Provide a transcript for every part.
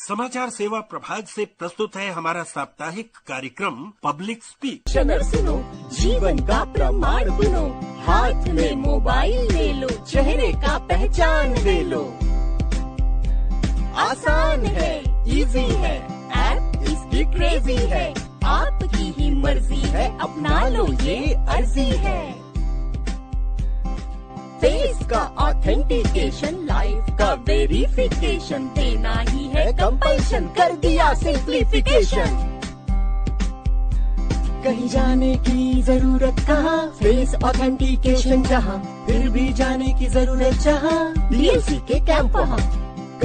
समाचार सेवा प्रभाग से प्रस्तुत है हमारा साप्ताहिक कार्यक्रम पब्लिक स्पीक सुनो जीवन का प्रमाण बनो हाथ में मोबाइल ले लो चेहरे का पहचान ले लो आसान है इजी है ऐप इसकी क्रेजी है आपकी ही मर्जी है अपना लो ये अर्जी है फेस का ऑथेंटिकेशन लाइफ का वेरिफिकेशन देना ही है कंपल्शन कर दिया सिंप्लीफिकेशन कहीं जाने की जरूरत कहाँ फेस ऑथेंटिकेशन जहाँ फिर भी जाने की जरूरत जहाँ डीएलसी के कैंप वहाँ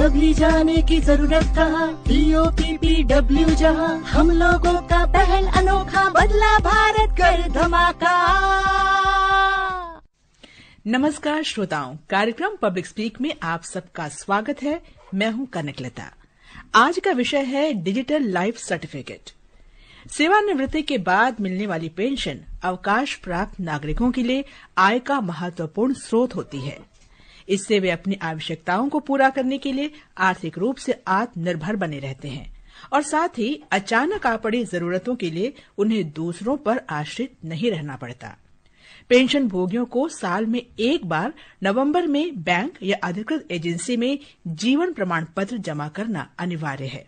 कभी जाने की जरूरत कहाँ पी पी डब्ल्यू जहाँ हम लोगों का पहल अनोखा बदला भारत कर धमाका नमस्कार श्रोताओं कार्यक्रम पब्लिक स्पीक में आप सबका स्वागत है मैं हूं कनकलता आज का विषय है डिजिटल लाइफ सर्टिफिकेट सेवानिवृत्ति के बाद मिलने वाली पेंशन अवकाश प्राप्त नागरिकों के लिए आय का महत्वपूर्ण स्रोत होती है इससे वे अपनी आवश्यकताओं को पूरा करने के लिए आर्थिक रूप से आत्मनिर्भर बने रहते हैं और साथ ही अचानक आ पड़ी जरूरतों के लिए उन्हें दूसरों पर आश्रित नहीं रहना पड़ता पेंशन भोगियों को साल में एक बार नवंबर में बैंक या अधिकृत एजेंसी में जीवन प्रमाण पत्र जमा करना अनिवार्य है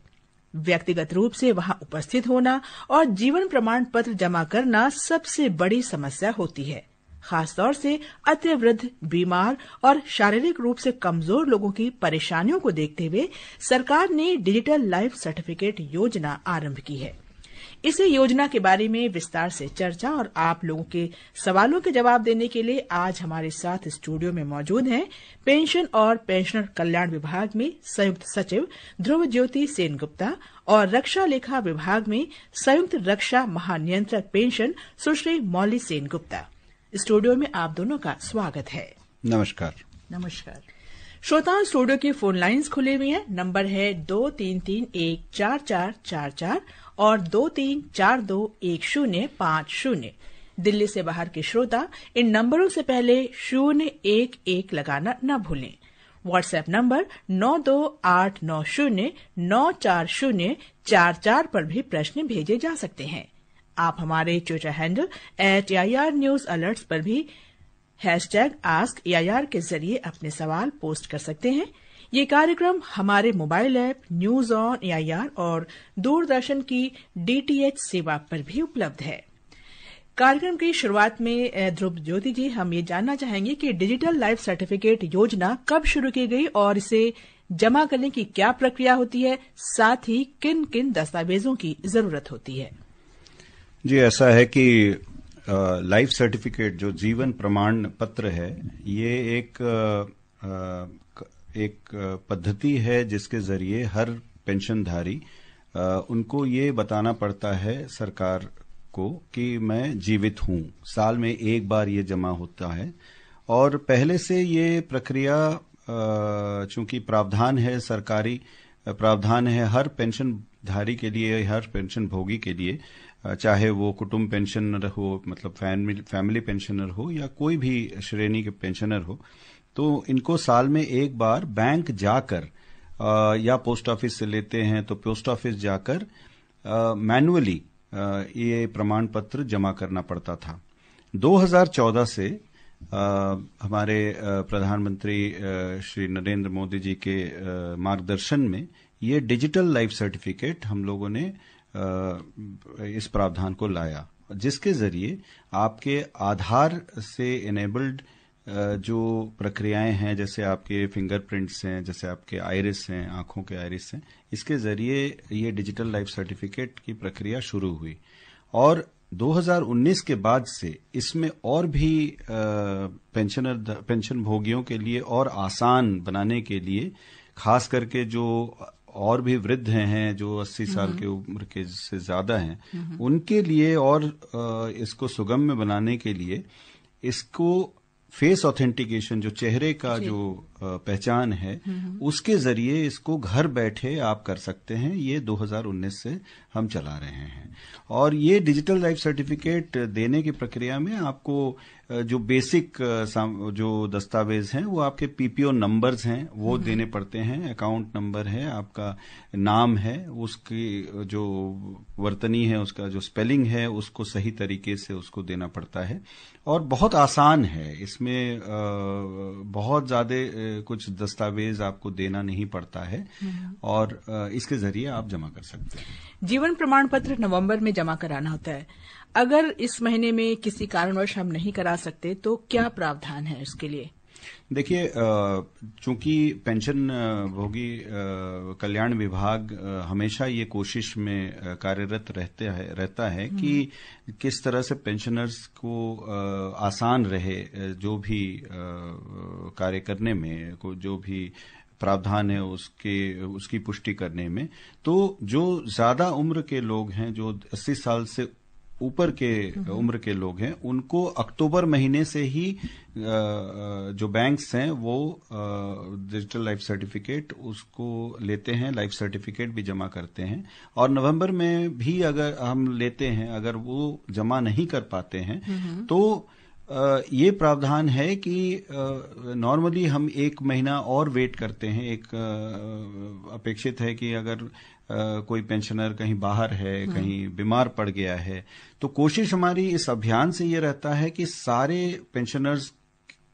व्यक्तिगत रूप से वहां उपस्थित होना और जीवन प्रमाण पत्र जमा करना सबसे बड़ी समस्या होती है खासतौर से अत्यवृद्ध बीमार और शारीरिक रूप से कमजोर लोगों की परेशानियों को देखते हुए सरकार ने डिजिटल लाइफ सर्टिफिकेट योजना आरंभ की है इसी योजना के बारे में विस्तार से चर्चा और आप लोगों के सवालों के जवाब देने के लिए आज हमारे साथ स्टूडियो में मौजूद हैं पेंशन और पेंशनर कल्याण विभाग में संयुक्त सचिव ध्रुव ज्योति सेन गुप्ता और रक्षा लेखा विभाग में संयुक्त रक्षा महानियंत्रक पेंशन सुश्री मौली सेन गुप्ता स्टूडियो में आप दोनों का स्वागत है नमस्कार नमस्कार श्रोताओं स्टूडियो की फोन लाइंस खुले हुए हैं नंबर है दो तीन तीन एक चार चार चार चार और दो तीन चार दो एक शून्य पाँच शून्य दिल्ली से बाहर के श्रोता इन नंबरों से पहले शून्य एक एक लगाना न भूलें व्हाट्सएप नंबर नौ दो आठ नौ शून्य नौ चार शून्य चार चार पर भी प्रश्न भेजे जा सकते हैं आप हमारे Twitter handle at news alert पर भी हैश टैग आस्क के जरिए अपने सवाल पोस्ट कर सकते हैं ये कार्यक्रम हमारे mobile app news on AIR और दूरदर्शन की डीटीएच सेवा पर भी उपलब्ध है कार्यक्रम की शुरुआत में ध्रुव ज्योति जी हम ये जानना चाहेंगे कि डिजिटल लाइफ सर्टिफिकेट योजना कब शुरू की गई और इसे जमा करने की क्या प्रक्रिया होती है साथ ही किन किन दस्तावेजों की जरूरत होती है जी ऐसा है कि लाइफ सर्टिफिकेट जो जीवन प्रमाण पत्र है ये एक आ, आ, एक पद्धति है जिसके जरिए हर पेंशनधारी उनको ये बताना पड़ता है सरकार को कि मैं जीवित हूं साल में एक बार ये जमा होता है और पहले से ये प्रक्रिया चूंकि प्रावधान है सरकारी प्रावधान है हर पेंशनधारी के लिए हर पेंशन भोगी के लिए चाहे वो कुटुंब पेंशनर हो मतलब फैमिली फैमिली पेंशनर हो या कोई भी श्रेणी के पेंशनर हो तो इनको साल में एक बार बैंक जाकर या पोस्ट ऑफिस से लेते हैं तो पोस्ट ऑफिस जाकर मैनुअली ये प्रमाण पत्र जमा करना पड़ता था 2014 से आ, हमारे प्रधानमंत्री श्री नरेंद्र मोदी जी के मार्गदर्शन में ये डिजिटल लाइफ सर्टिफिकेट हम लोगों ने आ, इस प्रावधान को लाया जिसके जरिए आपके आधार से इनेबल्ड जो प्रक्रियाएं हैं जैसे आपके फिंगरप्रिंट्स हैं जैसे आपके आयरिस हैं आंखों के आयरिस हैं इसके जरिए ये डिजिटल लाइफ सर्टिफिकेट की प्रक्रिया शुरू हुई और 2019 के बाद से इसमें और भी पेंशनर पेंशन भोगियों के लिए और आसान बनाने के लिए खास करके जो और भी वृद्ध हैं जो 80 साल के हम्म। उम्र के से ज्यादा हैं हम्म। उनके लिए और इसको सुगम्य बनाने के लिए इसको फेस ऑथेंटिकेशन जो चेहरे का जो पहचान है उसके जरिए इसको घर बैठे आप कर सकते हैं ये 2019 से हम चला रहे हैं और ये डिजिटल लाइफ सर्टिफिकेट देने की प्रक्रिया में आपको जो बेसिक जो दस्तावेज हैं वो आपके पीपीओ नंबर्स हैं वो हम्म। देने पड़ते हैं अकाउंट नंबर है आपका नाम है उसकी जो वर्तनी है उसका जो स्पेलिंग है उसको सही तरीके से उसको देना पड़ता है और बहुत आसान है इसमें बहुत ज्यादा कुछ दस्तावेज आपको देना नहीं पड़ता है हम्म। और इसके जरिए आप जमा कर सकते हैं जीवन प्रमाण पत्र नवम्बर में जमा कराना होता है अगर इस महीने में किसी कारणवश हम नहीं करा सकते तो क्या प्रावधान है इसके लिए देखिए चूंकि पेंशन भोगी कल्याण विभाग हमेशा ये कोशिश में कार्यरत रहते है रहता है कि हम्म। किस तरह से पेंशनर्स को आसान रहे जो भी कार्य करने में को जो भी प्रावधान है उसके उसकी पुष्टि करने में तो जो ज्यादा उम्र के लोग हैं जो 80 साल से ऊपर के हम्म। उम्र के लोग हैं उनको अक्टूबर महीने से ही जो बैंक्स हैं वो डिजिटल लाइफ सर्टिफिकेट उसको लेते हैं लाइफ सर्टिफिकेट भी जमा करते हैं और नवंबर में भी अगर हम लेते हैं अगर वो जमा नहीं कर पाते हैं हम्म। तो ये प्रावधान है कि नॉर्मली हम एक महीना और वेट करते हैं एक अपेक्षित है कि अगर कोई पेंशनर कहीं बाहर है हम्म। कहीं बीमार पड़ गया है तो कोशिश हमारी इस अभियान से ये रहता है कि सारे पेंशनर्स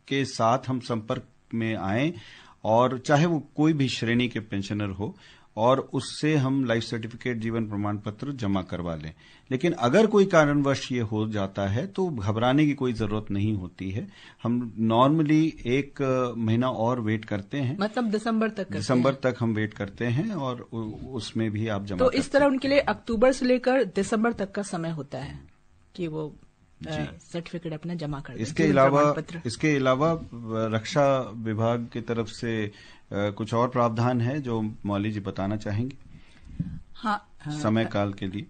के साथ हम संपर्क में आए और चाहे वो कोई भी श्रेणी के पेंशनर हो और उससे हम लाइफ सर्टिफिकेट जीवन प्रमाण पत्र जमा करवा लें लेकिन अगर कोई कारणवश ये हो जाता है तो घबराने की कोई जरूरत नहीं होती है हम नॉर्मली एक महीना और वेट करते हैं मतलब दिसंबर तक दिसंबर तक हम वेट करते हैं और उसमें भी आप जमा तो इस तरह उनके लिए अक्टूबर से लेकर दिसंबर तक का समय होता है कि वो सर्टिफिकेट अपना जमा कर इसके अलावा इसके अलावा रक्षा विभाग की तरफ से कुछ और प्रावधान है जो मौली जी बताना चाहेंगे हाँ समय काल के लिए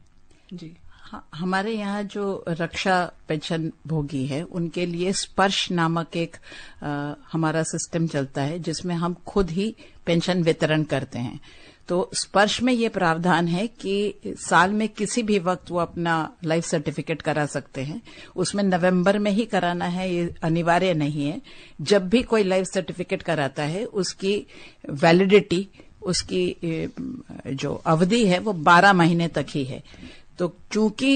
जी हाँ, हमारे यहाँ जो रक्षा पेंशन भोगी है उनके लिए स्पर्श नामक एक आ, हमारा सिस्टम चलता है जिसमें हम खुद ही पेंशन वितरण करते हैं तो स्पर्श में ये प्रावधान है कि साल में किसी भी वक्त वो अपना लाइफ सर्टिफिकेट करा सकते हैं उसमें नवंबर में ही कराना है ये अनिवार्य नहीं है जब भी कोई लाइफ सर्टिफिकेट कराता है उसकी वैलिडिटी उसकी जो अवधि है वो 12 महीने तक ही है तो चूंकि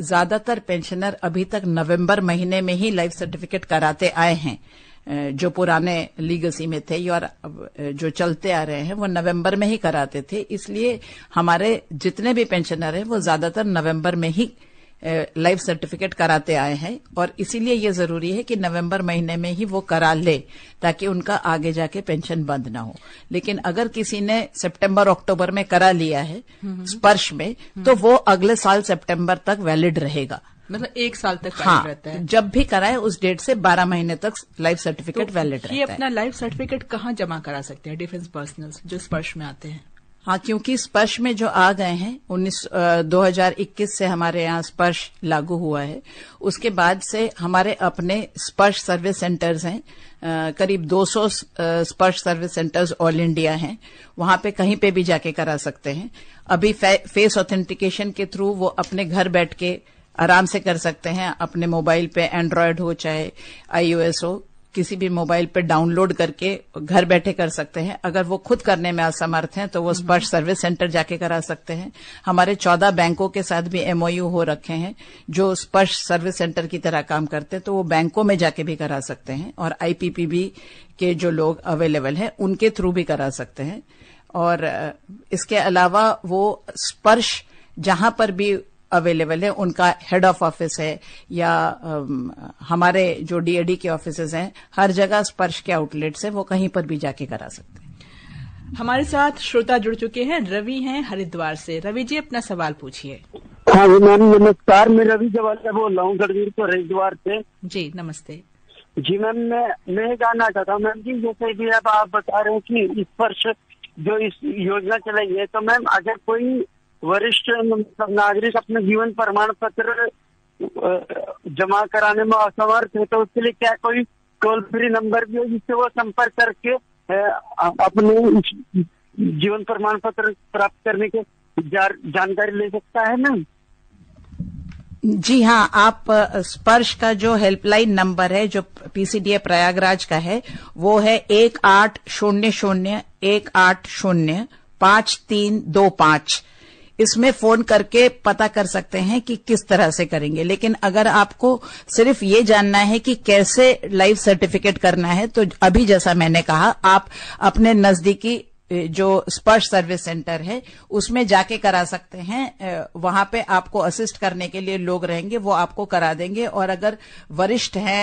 ज्यादातर पेंशनर अभी तक नवंबर महीने में ही लाइफ सर्टिफिकेट कराते आए हैं जो पुराने लीगसी में थे और जो चलते आ रहे हैं वो नवंबर में ही कराते थे इसलिए हमारे जितने भी पेंशनर हैं वो ज्यादातर नवंबर में ही लाइफ सर्टिफिकेट कराते आए हैं और इसीलिए ये जरूरी है कि नवंबर महीने में ही वो करा ले ताकि उनका आगे जाके पेंशन बंद ना हो लेकिन अगर किसी ने सितंबर अक्टूबर में करा लिया है हम्म। स्पर्श में तो वो अगले साल सितंबर तक वैलिड रहेगा मतलब एक साल तक हाँ, रहता है जब भी कराए उस डेट से बारह महीने तक लाइफ सर्टिफिकेट तो वैलिड रहता है ये अपना लाइफ सर्टिफिकेट कहाँ जमा करा सकते हैं डिफेंस पर्सनल जो स्पर्श में आते हैं हाँ क्योंकि स्पर्श में जो आ गए हैं उन्नीस दो हजार इक्कीस से हमारे यहाँ स्पर्श लागू हुआ है उसके बाद से हमारे अपने स्पर्श सर्विस सेंटर्स हैं करीब 200 स्पर्श सर्विस सेंटर्स ऑल इंडिया हैं वहां पे कहीं पे भी जाके करा सकते हैं अभी फे, फेस ऑथेंटिकेशन के थ्रू वो अपने घर बैठ के आराम से कर सकते हैं अपने मोबाइल पे एंड्रॉयड हो चाहे आईओएस हो किसी भी मोबाइल पर डाउनलोड करके घर बैठे कर सकते हैं अगर वो खुद करने में असमर्थ हैं तो वो स्पर्श सर्विस सेंटर जाके करा सकते हैं हमारे चौदह बैंकों के साथ भी एमओयू हो रखे हैं जो स्पर्श सर्विस सेंटर की तरह काम करते हैं तो वो बैंकों में जाके भी करा सकते हैं और आईपीपीबी के जो लोग अवेलेबल हैं उनके थ्रू भी करा सकते हैं और इसके अलावा वो स्पर्श जहां पर भी अवेलेबल है उनका हेड ऑफ ऑफिस है या um, हमारे जो डीएडी के ऑफिस हैं हर जगह स्पर्श के आउटलेट से वो कहीं पर भी जाके करा सकते हैं हमारे साथ श्रोता जुड़ चुके हैं रवि हैं हरिद्वार से रवि जी अपना सवाल पूछिए हाँ जी मैम नमस्कार मैं रवि जवालिया बोल रहा हूँ को हरिद्वार से जी नमस्ते जी मैम मैं मैं जानना चाहता हूँ मैम जी जैसे भी अब आप बता रहे हैं कि स्पर्श जो इस योजना चलाई है तो मैम अगर कोई वरिष्ठ नागरिक अपने जीवन प्रमाण पत्र जमा कराने में असमर्थ है तो उसके लिए क्या कोई टोल फ्री नंबर भी है जिससे वो संपर्क करके अपने जीवन प्रमाण पत्र प्राप्त करने के जानकारी ले सकता है ना जी हाँ आप स्पर्श का जो हेल्पलाइन नंबर है जो पीसीडीए प्रयागराज का है वो है एक आठ शून्य शून्य एक आठ शून्य पांच तीन दो पांच इसमें फोन करके पता कर सकते हैं कि किस तरह से करेंगे लेकिन अगर आपको सिर्फ ये जानना है कि कैसे लाइफ सर्टिफिकेट करना है तो अभी जैसा मैंने कहा आप अपने नजदीकी जो स्पर्श सर्विस सेंटर है उसमें जाके करा सकते हैं वहां पे आपको असिस्ट करने के लिए लोग रहेंगे वो आपको करा देंगे और अगर वरिष्ठ हैं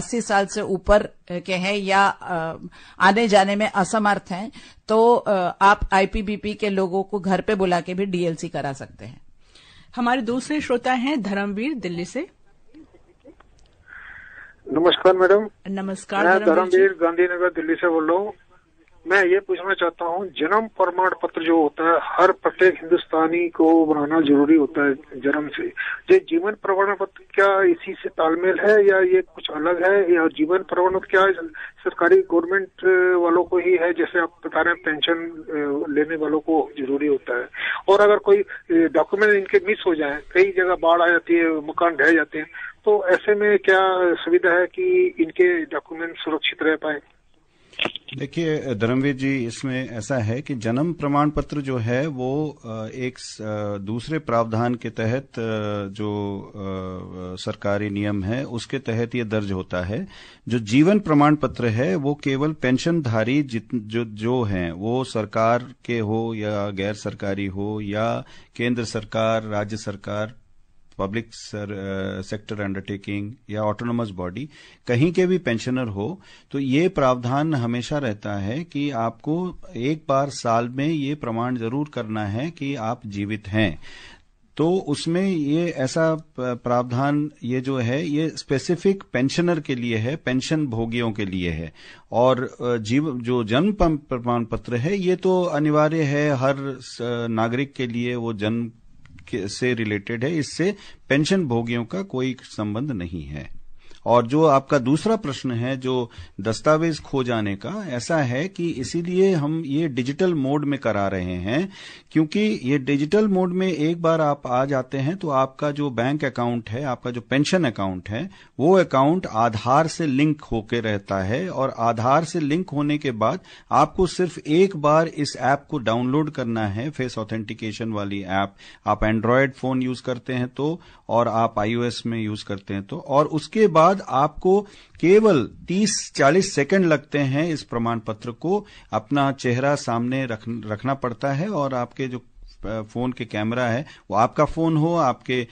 अस्सी साल से ऊपर के हैं या आने जाने में असमर्थ हैं तो आप आईपीबीपी के लोगों को घर पे बुला के भी डीएलसी करा सकते हैं हमारे दूसरे श्रोता हैं धर्मवीर दिल्ली से नमस्कार मैडम नमस्कार मैं धर्मवीर गांधीनगर दिल्ली से बोल रहा हूँ मैं ये पूछना चाहता हूँ जन्म प्रमाण पत्र जो होता है हर प्रत्येक हिंदुस्तानी को बनाना जरूरी होता है जन्म से ये जीवन प्रमाण पत्र क्या इसी से तालमेल है या ये कुछ अलग है या जीवन प्रमाण पत्र क्या सरकारी गवर्नमेंट वालों को ही है जैसे आप बता रहे हैं पेंशन लेने वालों को जरूरी होता है और अगर कोई डॉक्यूमेंट इनके मिस हो जाए कई जगह बाढ़ आ जाती है मकान ढह जाते हैं तो ऐसे में क्या सुविधा है कि इनके डॉक्यूमेंट सुरक्षित रह पाए देखिए धर्मवीर जी इसमें ऐसा है कि जन्म प्रमाण पत्र जो है वो एक दूसरे प्रावधान के तहत जो सरकारी नियम है उसके तहत ये दर्ज होता है जो जीवन प्रमाण पत्र है वो केवल पेंशनधारी जो जो हैं वो सरकार के हो या गैर सरकारी हो या केंद्र सरकार राज्य सरकार पब्लिक सेक्टर अंडरटेकिंग या ऑटोनोमस बॉडी कहीं के भी पेंशनर हो तो ये प्रावधान हमेशा रहता है कि आपको एक बार साल में ये प्रमाण जरूर करना है कि आप जीवित हैं तो उसमें ये ऐसा प्रावधान ये जो है ये स्पेसिफिक पेंशनर के लिए है पेंशन भोगियों के लिए है और जीव जो जन्म प्रमाण पत्र है ये तो अनिवार्य है हर नागरिक के लिए वो जन्म से रिलेटेड है इससे पेंशन भोगियों का कोई संबंध नहीं है और जो आपका दूसरा प्रश्न है जो दस्तावेज खो जाने का ऐसा है कि इसीलिए हम ये डिजिटल मोड में करा रहे हैं क्योंकि ये डिजिटल मोड में एक बार आप आ जाते हैं तो आपका जो बैंक अकाउंट है आपका जो पेंशन अकाउंट है वो अकाउंट आधार से लिंक होके रहता है और आधार से लिंक होने के बाद आपको सिर्फ एक बार इस ऐप को डाउनलोड करना है फेस ऑथेंटिकेशन वाली ऐप आप एंड्रॉयड फोन यूज करते हैं तो और आप आईओएस में यूज करते हैं तो और उसके बाद बाद आपको केवल 30-40 सेकंड लगते हैं इस प्रमाण पत्र को अपना चेहरा सामने रख, रखना पड़ता है और आपके जो फोन के कैमरा है वो आपका फोन हो आपके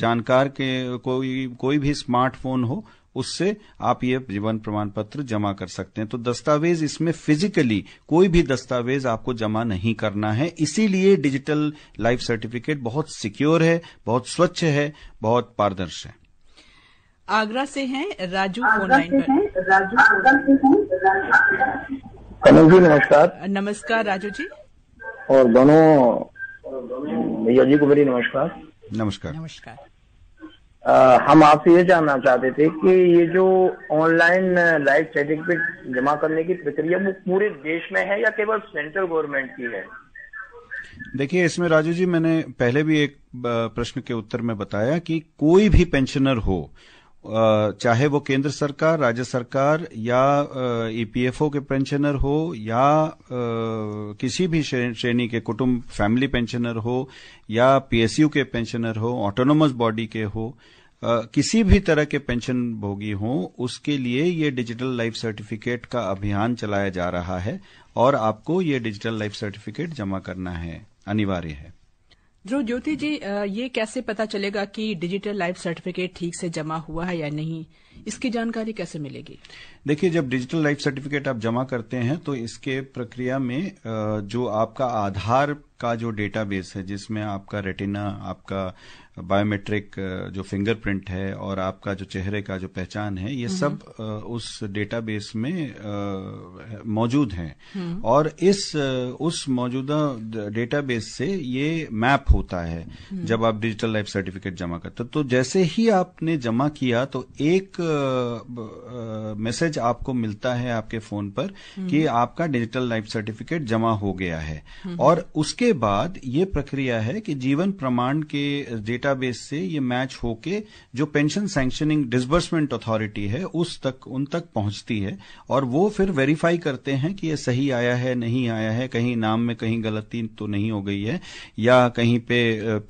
जानकार के कोई कोई भी स्मार्टफोन हो उससे आप ये जीवन प्रमाण पत्र जमा कर सकते हैं तो दस्तावेज इसमें फिजिकली कोई भी दस्तावेज आपको जमा नहीं करना है इसीलिए डिजिटल लाइफ सर्टिफिकेट बहुत सिक्योर है बहुत स्वच्छ है बहुत पारदर्शी है आगरा से हैं राजू फोन लाइन पर राजू जी नमस्कार नमस्कार राजू जी और दोनों भैया जी को मेरी नमस्कार नमस्कार नमस्कार आ, हम आपसे ये जानना चाहते थे कि ये जो ऑनलाइन लाइफ सर्टिफिकेट जमा करने की प्रक्रिया वो पूरे देश में है या केवल सेंट्रल गवर्नमेंट की है देखिए इसमें राजू जी मैंने पहले भी एक प्रश्न के उत्तर में बताया कि कोई भी पेंशनर हो चाहे वो केंद्र सरकार राज्य सरकार या ईपीएफओ e के पेंशनर हो या आ, किसी भी श्रेणी के कुटुंब फैमिली पेंशनर हो या पीएसयू के पेंशनर हो ऑटोनोमस बॉडी के हो आ, किसी भी तरह के पेंशन भोगी हो उसके लिए ये डिजिटल लाइफ सर्टिफिकेट का अभियान चलाया जा रहा है और आपको ये डिजिटल लाइफ सर्टिफिकेट जमा करना है अनिवार्य है ध्रुव ज्योति जी ये कैसे पता चलेगा कि डिजिटल लाइफ सर्टिफिकेट ठीक से जमा हुआ है या नहीं इसकी जानकारी कैसे मिलेगी देखिए जब डिजिटल लाइफ सर्टिफिकेट आप जमा करते हैं तो इसके प्रक्रिया में जो आपका आधार का जो डेटाबेस है जिसमें आपका रेटिना आपका बायोमेट्रिक जो फिंगरप्रिंट है और आपका जो चेहरे का जो पहचान है ये हम्म। सब उस डेटाबेस में मौजूद हैं हम्म। और इस उस मौजूदा डेटाबेस से ये मैप होता है हम्म। जब आप डिजिटल लाइफ सर्टिफिकेट जमा करते तो जैसे ही आपने जमा किया तो एक मैसेज आपको मिलता है आपके फोन पर हम्म। कि आपका डिजिटल लाइफ सर्टिफिकेट जमा हो गया है हम्म। और उसके बाद ये प्रक्रिया है कि जीवन प्रमाण के डेटाबेस से ये मैच होके जो पेंशन सैंक्शनिंग डिसबर्समेंट अथॉरिटी है उस तक उन तक पहुंचती है और वो फिर वेरीफाई करते हैं कि ये सही आया है नहीं आया है कहीं नाम में कहीं गलती तो नहीं हो गई है या कहीं पे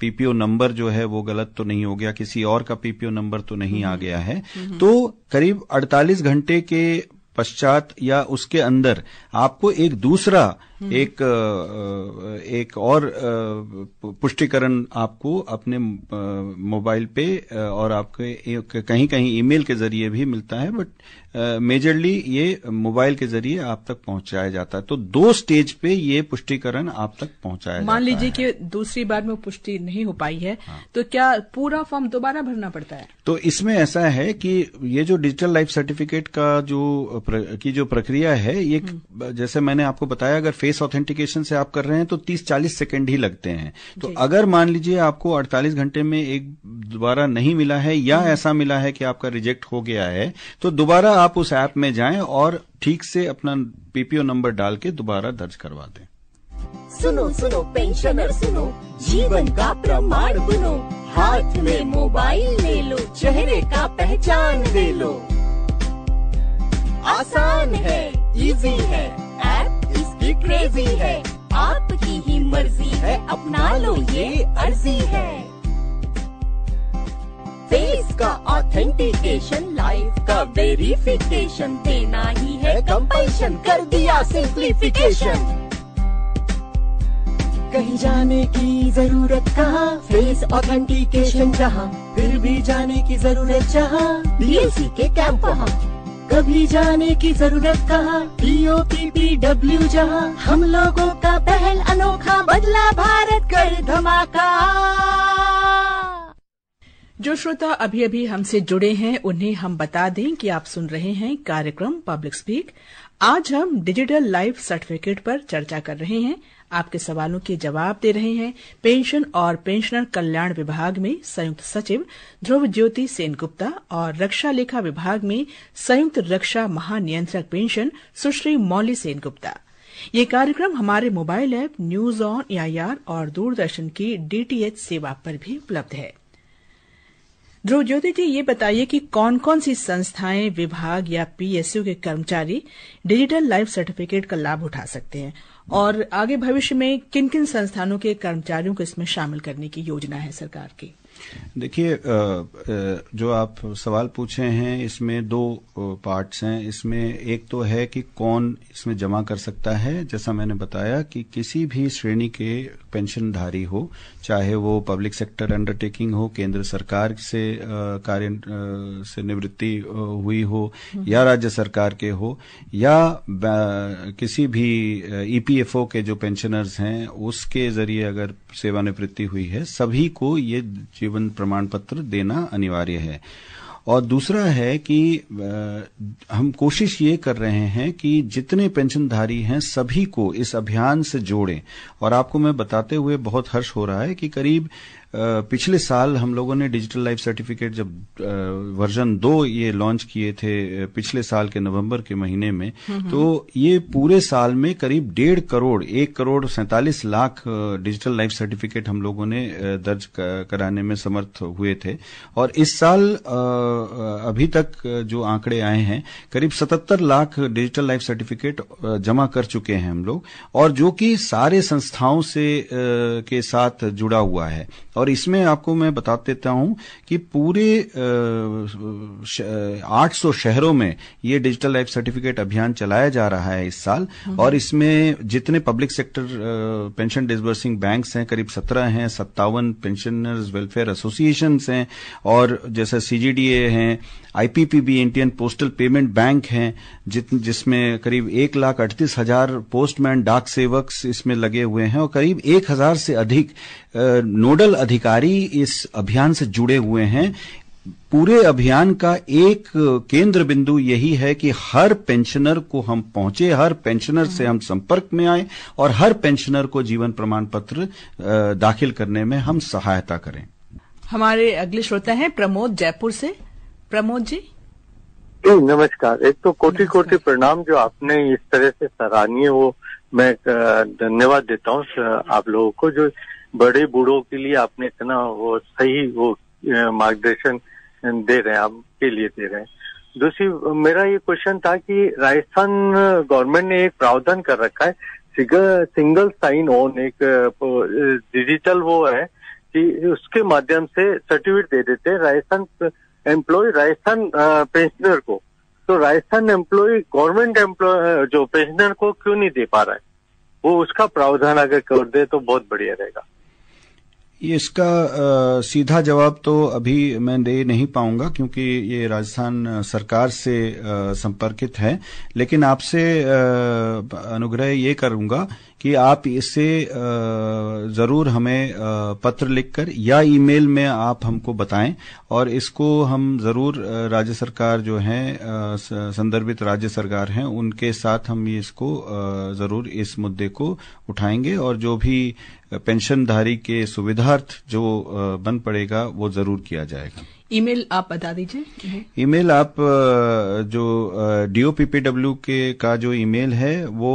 पीपीओ नंबर जो है वो गलत तो नहीं हो गया किसी और का पीपीओ नंबर तो नहीं आ हम्म। गया है तो करीब 48 घंटे के पश्चात या उसके अंदर आपको एक दूसरा हम्म। एक एक और पुष्टिकरण आपको अपने मोबाइल पे और आपके कहीं कहीं ईमेल के जरिए भी मिलता है बट मेजरली ये मोबाइल के जरिए आप तक पहुंचाया जाता है तो दो स्टेज पे ये पुष्टिकरण आप तक पहुंचाया मान लीजिए कि दूसरी बार में पुष्टि नहीं हो पाई है हाँ। तो क्या पूरा फॉर्म दोबारा भरना पड़ता है तो इसमें ऐसा है कि ये जो डिजिटल लाइफ सर्टिफिकेट का जो की जो प्रक्रिया है ये हम्म। जैसे मैंने आपको बताया अगर फेस फेस ऑथेंटिकेशन से आप कर रहे हैं तो 30-40 सेकंड ही लगते हैं तो अगर मान लीजिए आपको 48 घंटे में एक दोबारा नहीं मिला है या हम्म। ऐसा मिला है कि आपका रिजेक्ट हो गया है तो दोबारा आप उस ऐप में जाएं और ठीक से अपना पीपीओ नंबर डाल के दोबारा दर्ज करवा दें सुनो सुनो पेंशनर सुनो जीवन का प्रमाण बनो हाथ में मोबाइल ले लो चेहरे का पहचान दे लो आसान है इजी है ऐप इसकी क्रेजी है आपकी ही मर्जी है अपना लो ये अर्जी है फेस का ऑथेंटिकेशन लाइफ का वेरिफिकेशन देना ही है कंपल्शन कर दिया सिंप्लीफिकेशन कहीं जाने की जरूरत कहाँ फेस ऑथेंटिकेशन जहाँ फिर भी जाने की जरूरत जहाँ डीएलसी के कैंप वहाँ कभी जाने की जरूरत कहाँ P O P P W जहाँ हम लोगों का पहल अनोखा बदला भारत कर धमाका जो श्रोता अभी अभी हमसे जुड़े हैं उन्हें हम बता दें कि आप सुन रहे हैं कार्यक्रम पब्लिक स्पीक आज हम डिजिटल लाइफ सर्टिफिकेट पर चर्चा कर रहे हैं आपके सवालों के जवाब दे रहे हैं पेंशन और पेंशनर कल्याण विभाग में संयुक्त सचिव ध्रुव ज्योति सेन गुप्ता और रक्षा लेखा विभाग में संयुक्त रक्षा महानियंत्रक पेंशन सुश्री मौली सेन गुप्ता ये कार्यक्रम हमारे mobile app news on AIR और दूरदर्शन की डीटीएच सेवा पर भी उपलब्ध है ध्रुव ज्योति जी ये बताइए कि कौन कौन सी संस्थाएं विभाग या पीएसयू के कर्मचारी डिजिटल लाइफ सर्टिफिकेट का लाभ उठा सकते हैं और आगे भविष्य में किन किन संस्थानों के कर्मचारियों को इसमें शामिल करने की योजना है सरकार की देखिए जो आप सवाल पूछे हैं इसमें दो पार्ट्स हैं इसमें एक तो है कि कौन इसमें जमा कर सकता है जैसा मैंने बताया कि किसी भी श्रेणी के पेंशनधारी हो चाहे वो पब्लिक सेक्टर अंडरटेकिंग हो केंद्र सरकार से कार्य से निवृत्ति हुई हो या राज्य सरकार के हो या किसी भी ईपीएफओ e के जो पेंशनर्स हैं उसके जरिए अगर सेवानिवृत्ति हुई है सभी को ये जीवन प्रमाण पत्र देना अनिवार्य है और दूसरा है कि हम कोशिश ये कर रहे हैं कि जितने पेंशनधारी हैं सभी को इस अभियान से जोड़ें और आपको मैं बताते हुए बहुत हर्ष हो रहा है कि करीब पिछले साल हम लोगों ने डिजिटल लाइफ सर्टिफिकेट जब वर्जन दो ये लॉन्च किए थे पिछले साल के नवंबर के महीने में हम्म, तो हम्म। ये पूरे साल में करीब डेढ़ करोड़ एक करोड़ सैंतालीस लाख डिजिटल लाइफ सर्टिफिकेट हम लोगों ने दर्ज कराने में समर्थ हुए थे और इस साल अभी तक जो आंकड़े आए हैं करीब सतहत्तर लाख डिजिटल लाइफ सर्टिफिकेट जमा कर चुके हैं हम लोग और जो कि सारे संस्थाओं से के साथ जुड़ा हुआ है और इसमें आपको मैं बता देता हूं कि पूरे आठ सौ शहरों में ये डिजिटल लाइफ सर्टिफिकेट अभियान चलाया जा रहा है इस साल हम्म। और इसमें जितने public sector pension disbursing bank हैं करीब सत्रह हैं सत्तावन पेंशनर्स वेलफेयर एसोसिएशन हैं और जैसे सीजीडीए हैं IPPB Indian postal payment bank है जिसमें करीब एक लाख अड़तीस हजार पोस्टमैन डाक सेवक इसमें लगे हुए हैं और करीब एक हजार से अधिक नोडल अधिकारी इस अभियान से जुड़े हुए हैं पूरे अभियान का एक केंद्र बिंदु यही है कि हर पेंशनर को हम पहुंचे हर पेंशनर से हम संपर्क में आए और हर पेंशनर को जीवन प्रमाण पत्र दाखिल करने में हम सहायता करें हमारे अगले श्रोता हैं प्रमोद जयपुर से प्रमोद जी जी नमस्कार एक तो कोटि कोटि प्रणाम जो आपने इस तरह से सराहनीय वो मैं धन्यवाद देता हूँ आप लोगों को जो बड़े बूढ़ों के लिए आपने इतना वो सही वो मार्गदर्शन दे रहे हैं आपके लिए दे रहे हैं दूसरी मेरा ये क्वेश्चन था कि राजस्थान गवर्नमेंट ने एक प्रावधान कर रखा है सिंगल साइन ऑन एक डिजिटल वो है कि उसके माध्यम से सर्टिफिकेट दे देते हैं राजस्थान एम्प्लॉय राजस्थान पेंशनर को तो राजस्थान एम्प्लॉय गवर्नमेंट एम्प्लॉय जो पेंशनर को क्यों नहीं दे पा रहा है वो उसका प्रावधान अगर कर दे तो बहुत बढ़िया रहेगा इसका आ, सीधा जवाब तो अभी मैं दे नहीं पाऊंगा क्योंकि ये राजस्थान सरकार से संपर्कित है लेकिन आपसे अनुग्रह ये करूंगा कि आप इसे जरूर हमें पत्र लिखकर या ईमेल में आप हमको बताएं और इसको हम जरूर राज्य सरकार जो है संदर्भित राज्य सरकार हैं उनके साथ हम इसको जरूर इस मुद्दे को उठाएंगे और जो भी पेंशनधारी के सुविधार्थ जो बन पड़ेगा वो जरूर किया जाएगा ईमेल आप बता दीजिए ईमेल आप जो डीओपीपीडब्ल्यू के का जो ईमेल है वो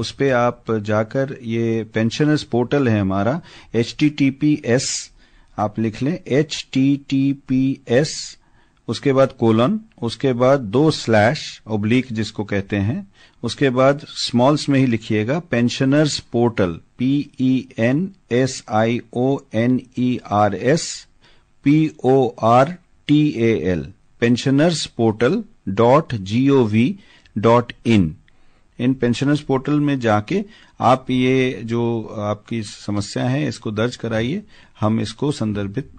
उस पर आप जाकर ये पेंशनर्स पोर्टल है हमारा H T T P S आप लिख लें H T T P S उसके बाद कोलन उसके बाद दो स्लैश ओब्लिक जिसको कहते हैं उसके बाद स्मॉल्स में ही लिखिएगा pensioners portal P E N S I O N E R S P O R T A L pensioners portal dot G O V dot in इन पेंशनर्स पोर्टल में जाके आप ये जो आपकी समस्या है इसको दर्ज कराइए हम इसको संदर्भित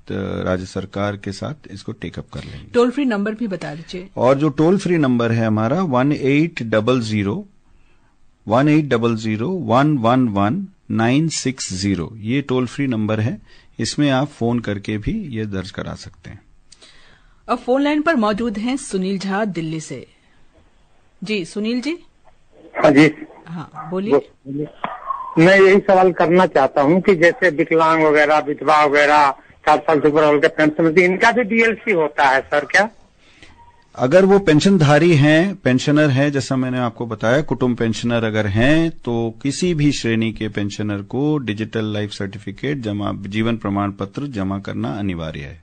राज्य सरकार के साथ इसको टेकअप कर लेंगे टोल फ्री नंबर भी बता दीजिए और जो टोल फ्री नंबर है हमारा one eight double zero one eight double zero one one one nine six zero ये टोल फ्री नंबर है इसमें आप फोन करके भी ये दर्ज करा सकते हैं अब फोन लाइन पर मौजूद हैं सुनील झा दिल्ली से जी सुनील जी हाँ जी हाँ बोलिए मैं यही सवाल करना चाहता हूँ कि जैसे विकलांग वगैरह विधवा वगैरह सात साल से ऊपर वाले पेंशन मिलती इनका भी डीएलसी होता है सर क्या अगर वो पेंशनधारी हैं पेंशनर हैं जैसा मैंने आपको बताया कुटुंब पेंशनर अगर हैं तो किसी भी श्रेणी के पेंशनर को डिजिटल लाइफ सर्टिफिकेट जमा जीवन प्रमाण पत्र जमा करना अनिवार्य है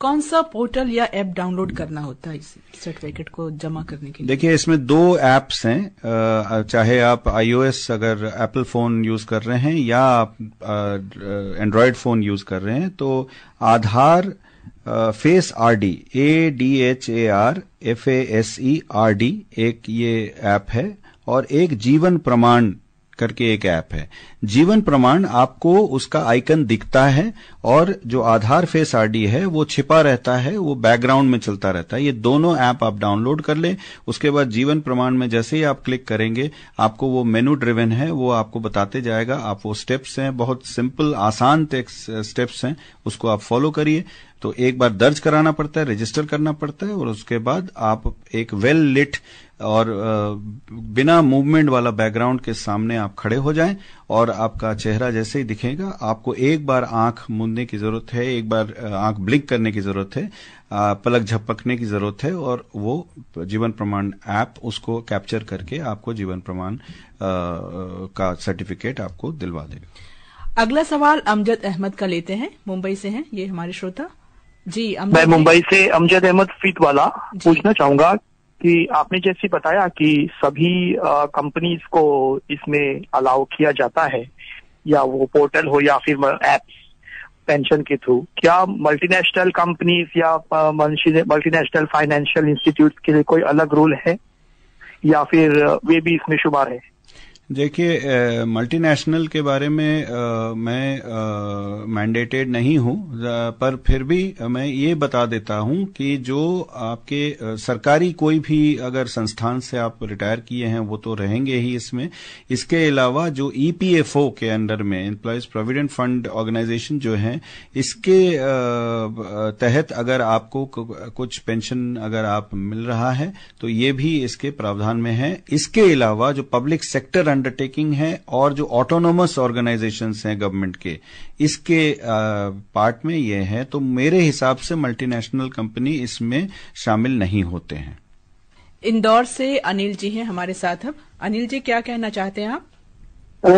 कौन सा पोर्टल या ऐप डाउनलोड करना होता है इस सर्टिफिकेट को जमा करने के लिए देखिए इसमें दो एप्स हैं चाहे आप आईओएस अगर एप्पल फोन यूज कर रहे हैं या आप एंड्रॉयड फोन यूज कर रहे हैं तो Aadhaar face R D A D H A R F A S E R D एक ये ऐप है और एक जीवन प्रमाण करके एक ऐप है जीवन प्रमाण आपको उसका आइकन दिखता है और जो आधार फेस आरडी है वो छिपा रहता है वो बैकग्राउंड में चलता रहता है ये दोनों ऐप आप डाउनलोड कर ले उसके बाद जीवन प्रमाण में जैसे ही आप क्लिक करेंगे आपको वो मेनू ड्रिवन है वो आपको बताते जाएगा आप वो स्टेप्स हैं बहुत सिंपल आसान स्टेप्स हैं उसको आप फॉलो करिए तो एक बार दर्ज कराना पड़ता है रजिस्टर करना पड़ता है और उसके बाद आप एक वेल लिट और बिना मूवमेंट वाला बैकग्राउंड के सामने आप खड़े हो जाएं और आपका चेहरा जैसे ही दिखेगा आपको एक बार आंख मूंदने की जरूरत है एक बार आंख ब्लिंक करने की जरूरत है पलक झपकने की जरूरत है और वो जीवन प्रमाण ऐप उसको कैप्चर करके आपको जीवन प्रमाण का सर्टिफिकेट आपको दिलवा देगा अगला सवाल अमजद अहमद का लेते हैं मुंबई से हैं ये हमारे श्रोता जी मैं मुंबई से अमजद अहमद फीत वाला पूछना चाहूंगा कि आपने जैसे बताया कि सभी कंपनीज को इसमें अलाउ किया जाता है या वो पोर्टल हो या फिर एप्स पेंशन के थ्रू क्या मल्टीनेशनल कंपनीज या मल्टीनेशनल फाइनेंशियल इंस्टीट्यूट के लिए कोई अलग रूल है या फिर वे भी इसमें शुमार है देखिए मल्टीनेशनल के बारे में आ, मैं मैंडेटेड नहीं हूं पर फिर भी मैं ये बता देता हूं कि जो आपके सरकारी कोई भी अगर संस्थान से आप रिटायर किए हैं वो तो रहेंगे ही इसमें इसके अलावा जो ईपीएफओ e के अंडर में एम्प्लॉयज प्रोविडेंट फंड ऑर्गेनाइजेशन जो है इसके आ, तहत अगर आपको कुछ पेंशन अगर आप मिल रहा है तो ये भी इसके प्रावधान में है इसके अलावा जो पब्लिक सेक्टर अंडरटेकिंग है और जो ऑटोनोमस ऑर्गेनाइजेशन हैं गवर्नमेंट के इसके पार्ट में ये है तो मेरे हिसाब से मल्टीनेशनल कंपनी इसमें शामिल नहीं होते हैं इंदौर से अनिल जी हैं हमारे साथ अब अनिल जी क्या कहना चाहते हैं आप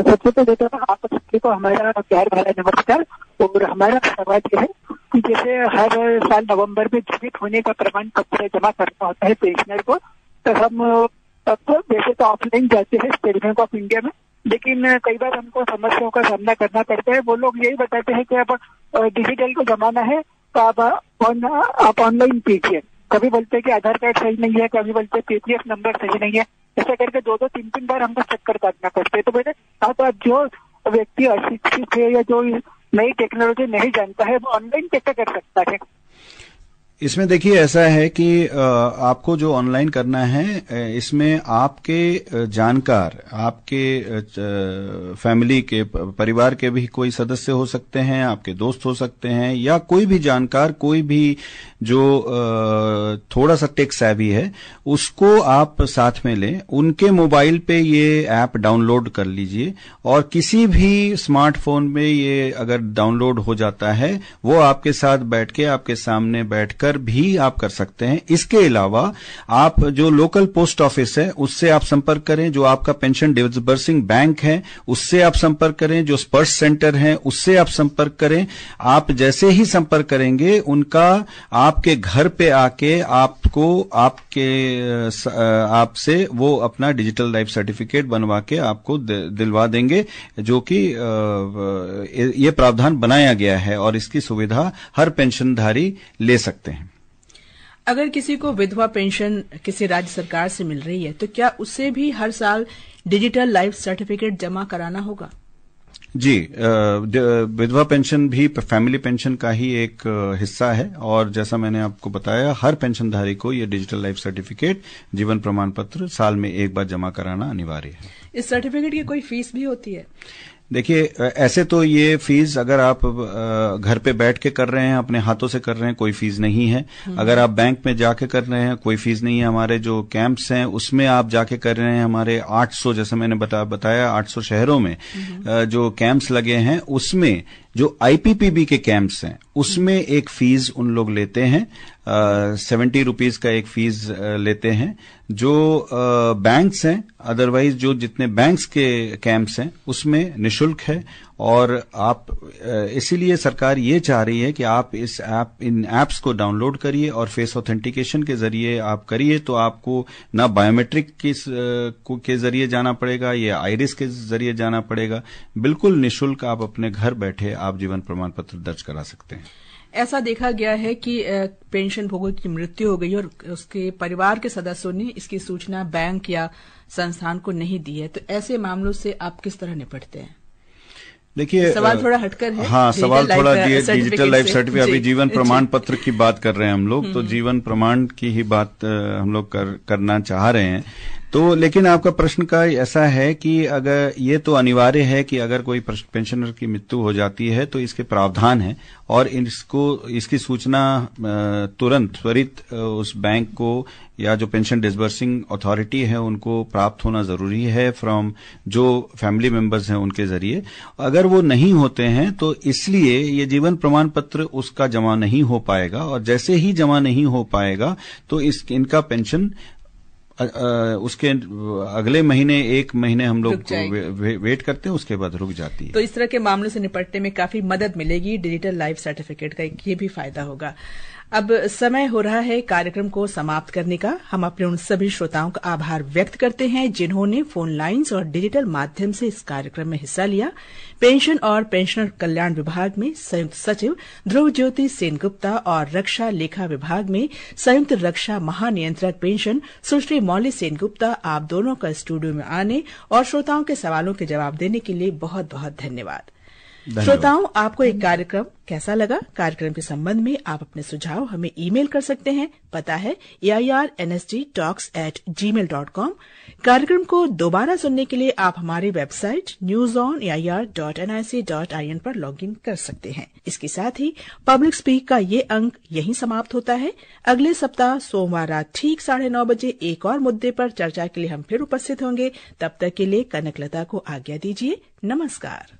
सबसे पहले तो आप सबके को हमारा प्यार भरा नमस्कार और हमारा सवाल यह है कि जैसे हर साल नवंबर में जीवित होने का प्रमाण पत्र जमा करना होता है पेंशनर को तो हम तत्व तो वैसे तो ऑफलाइन जाते हैं स्टेट बैंक ऑफ इंडिया में लेकिन कई बार हमको समस्याओं का सामना करना पड़ता है वो लोग यही बताते हैं कि अब डिजिटल का जमाना है तो आप आप ऑनलाइन पीजिए कभी बोलते हैं कि आधार कार्ड सही नहीं है कभी बोलते हैं पीपीएफ नंबर सही नहीं है ऐसा करके दो दो तीन तीन बार हमको चक्कर काटना पड़ता है तो बोले आप जो व्यक्ति अशिक्षित है या जो नई टेक्नोलॉजी नहीं जानता है वो ऑनलाइन कैसे कर सकता है इसमें देखिए ऐसा है कि आपको जो ऑनलाइन करना है इसमें आपके जानकार आपके फैमिली के परिवार के भी कोई सदस्य हो सकते हैं आपके दोस्त हो सकते हैं या कोई भी जानकार कोई भी जो थोड़ा सा टेक सैवी है उसको आप साथ में लें उनके मोबाइल पे ये ऐप डाउनलोड कर लीजिए और किसी भी स्मार्टफोन में ये अगर डाउनलोड हो जाता है वो आपके साथ बैठ के आपके सामने बैठकर जाकर भी आप कर सकते हैं इसके अलावा आप जो लोकल पोस्ट ऑफिस है उससे आप संपर्क करें जो आपका पेंशन डिस्बर्सिंग बैंक है उससे आप संपर्क करें जो स्पर्श सेंटर है उससे आप संपर्क करें आप जैसे ही संपर्क करेंगे उनका आपके घर पे आके आपको आपके आपसे वो अपना डिजिटल लाइफ सर्टिफिकेट बनवा के आपको दिलवा देंगे जो कि ये प्रावधान बनाया गया है और इसकी सुविधा हर पेंशनधारी ले सकते हैं अगर किसी को विधवा पेंशन किसी राज्य सरकार से मिल रही है तो क्या उसे भी हर साल डिजिटल लाइफ सर्टिफिकेट जमा कराना होगा जी विधवा पेंशन भी फैमिली पेंशन का ही एक हिस्सा है और जैसा मैंने आपको बताया हर पेंशनधारी को यह डिजिटल लाइफ सर्टिफिकेट जीवन प्रमाण पत्र साल में एक बार जमा कराना अनिवार्य है इस सर्टिफिकेट की कोई फीस भी होती है देखिए ऐसे तो ये फीस अगर आप घर पे बैठ के कर रहे हैं अपने हाथों से कर रहे हैं कोई फीस नहीं है हम्म। अगर आप बैंक में जाके कर रहे हैं कोई फीस नहीं है हमारे जो कैंप्स हैं उसमें आप जाके कर रहे हैं हमारे 800 जैसे मैंने बता बताया 800 शहरों में हम्म। जो कैंप्स लगे हैं उसमें जो आईपीपीबी के कैंप्स हैं उसमें एक फीस उन लोग लेते हैं सेवेंटी रुपीज का एक फीस लेते हैं जो बैंक्स हैं अदरवाइज जो जितने बैंक्स के कैंप्स हैं उसमें निशुल्क है और आप इसीलिए सरकार ये चाह रही है कि आप इस ऐप इन ऐप्स को डाउनलोड करिए और फेस ऑथेंटिकेशन के जरिए आप करिए तो आपको ना बायोमेट्रिक किस के जरिए जाना पड़ेगा या आईरिस के जरिए जाना पड़ेगा बिल्कुल निशुल्क आप अपने घर बैठे आप जीवन प्रमाण पत्र दर्ज करा सकते हैं ऐसा देखा गया है कि पेंशन भोगी की मृत्यु हो गई और उसके परिवार के सदस्यों ने इसकी सूचना बैंक या संस्थान को नहीं दी है तो ऐसे मामलों से आप किस तरह निपटते हैं देखिए सवाल थोड़ा हटकर है हाँ सवाल थोड़ा डिजिटल लाइफ सर्टिफिकेट अभी जीवन प्रमाण पत्र की बात कर रहे हैं हम लोग तो हम्म। जीवन प्रमाण की ही बात हम लोग कर, करना चाह रहे हैं तो लेकिन आपका प्रश्न का ऐसा है कि अगर ये तो अनिवार्य है कि अगर कोई पेंशनर की मृत्यु हो जाती है तो इसके प्रावधान है और इसको इसकी सूचना तुरंत त्वरित उस बैंक को या जो पेंशन डिसबर्सिंग अथॉरिटी है उनको प्राप्त होना जरूरी है फ्रॉम जो फैमिली मेंबर्स हैं उनके जरिए अगर वो नहीं होते हैं तो इसलिए ये जीवन प्रमाण पत्र उसका जमा नहीं हो पाएगा और जैसे ही जमा नहीं हो पाएगा तो इस इनका पेंशन उसके अगले महीने एक महीने हम लोग वे, वे, वेट करते हैं उसके बाद रुक जाती है तो इस तरह के मामलों से निपटने में काफी मदद मिलेगी डिजिटल लाइफ सर्टिफिकेट का ये भी फायदा होगा अब समय हो रहा है कार्यक्रम को समाप्त करने का हम अपने उन सभी श्रोताओं का आभार व्यक्त करते हैं जिन्होंने फोन लाइंस और डिजिटल माध्यम से इस कार्यक्रम में हिस्सा लिया पेंशन और पेंशनर कल्याण विभाग में संयुक्त सचिव ध्रुव ज्योति सेनगुप्ता और रक्षा लेखा विभाग में संयुक्त रक्षा महानियंत्रक पेंशन सुश्री मौली सेनगुप्ता आप दोनों का स्टूडियो में आने और श्रोताओं के सवालों के जवाब देने के लिए बहुत बहुत धन्यवाद श्रोताओं आपको एक कार्यक्रम कैसा लगा कार्यक्रम के संबंध में आप अपने सुझाव हमें ईमेल कर सकते हैं पता है A I R N S D talks at Gmail dot com कार्यक्रम को दोबारा सुनने के लिए आप हमारी website news on A I R dot N I C dot I N पर लॉग इन कर सकते हैं इसके साथ ही पब्लिक स्पीक का ये अंक यहीं समाप्त होता है अगले सप्ताह सोमवार रात ठीक साढ़े नौ बजे एक और मुद्दे पर चर्चा के लिए हम फिर उपस्थित होंगे तब तक के लिए कनकलता को आज्ञा दीजिए नमस्कार